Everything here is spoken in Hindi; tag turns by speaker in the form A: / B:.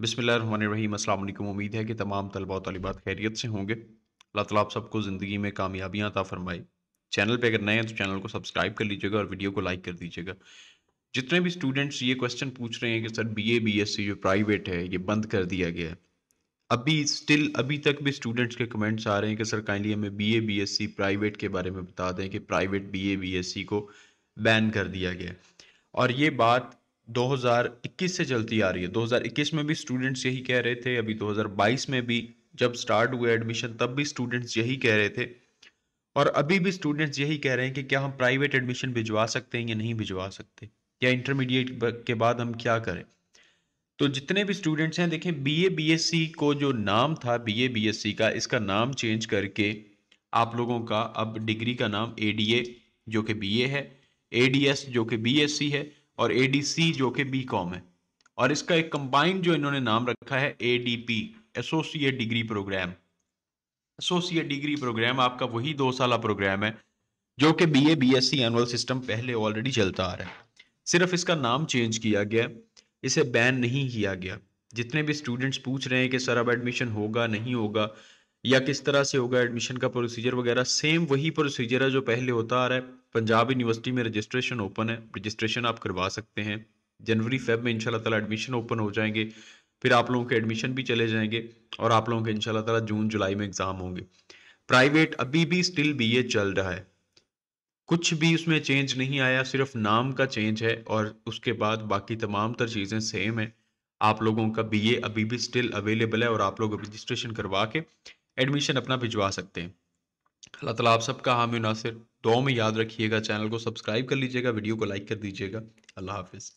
A: बिसमीम अल्लाम उम्मीद है कि तमाम तलबा तलबात खैरियत से होंगे अल्लाह तला आप सबको ज़िंदगी में कामयाबियाँ अता फ़रमाए चैनल पे अगर नए हैं तो चैनल को सब्सक्राइब कर लीजिएगा और वीडियो को लाइक कर दीजिएगा जितने भी स्टूडेंट्स ये क्वेश्चन पूछ रहे हैं कि सर एस सी जो प्राइवेट है ये बंद कर दिया गया है अभी स्टिल अभी तक भी स्टूडेंट्स के कमेंट्स आ रहे हैं कि सर काइंडली हमें एस सी प्राइवेट के बारे में बता दें कि प्राइवेट एस सी को बैन कर दिया गया है और ये बात 2021 से चलती आ रही है 2021 में भी स्टूडेंट्स यही कह रहे थे अभी 2022 में भी जब स्टार्ट हुए एडमिशन तब भी स्टूडेंट्स यही कह रहे थे और अभी भी स्टूडेंट्स यही कह रहे हैं कि क्या हम प्राइवेट एडमिशन भिजवा सकते हैं या नहीं भिजवा सकते या इंटरमीडिएट के बाद हम क्या करें तो जितने भी स्टूडेंट्स हैं देखें बी ए को जो नाम था बी ए का इसका नाम चेंज करके आप लोगों का अब डिग्री का नाम ए जो कि बी है ए जो कि बी है और एडीसी जो कि बी कॉम है और इसका एक कंबाइंड जो इन्होंने नाम रखा है ADP associate degree program associate degree program आपका वही दो साल प्रोग्राम है जो कि B A B S C annual system पहले ऑलरेडी चलता आ रहा है सिर्फ इसका नाम चेंज किया गया इसे बैन नहीं किया गया जितने भी स्टूडेंट्स पूछ रहे हैं कि सर अब एडमिशन होगा नहीं होगा या किस तरह से होगा एडमिशन का प्रोसीजर वगैरह सेम वही प्रोसीजर है जो पहले होता आ रहा है पंजाब यूनिवर्सिटी में रजिस्ट्रेशन ओपन है रजिस्ट्रेशन आप करवा सकते हैं जनवरी फेब में इनशाला तला एडमिशन ओपन हो जाएंगे फिर आप लोगों के एडमिशन भी चले जाएंगे और आप लोगों के इनशाला तला जून जुलाई में एग्ज़ाम होंगे प्राइवेट अभी भी स्टिल बी ए चल रहा है कुछ भी उसमें चेंज नहीं आया सिर्फ नाम का चेंज है और उसके बाद बाकी तमाम तर चीज़ें सेम है आप लोगों का बीए अभी भी स्टिल अवेलेबल है और आप लोग रजिस्ट्रेशन करवा के एडमिशन अपना भिजवा सकते हैं अल्लाह तला आप सबका हामी नासिर दो में याद रखिएगा चैनल को सब्सक्राइब कर लीजिएगा वीडियो को लाइक कर दीजिएगा अल्लाह हाफिज़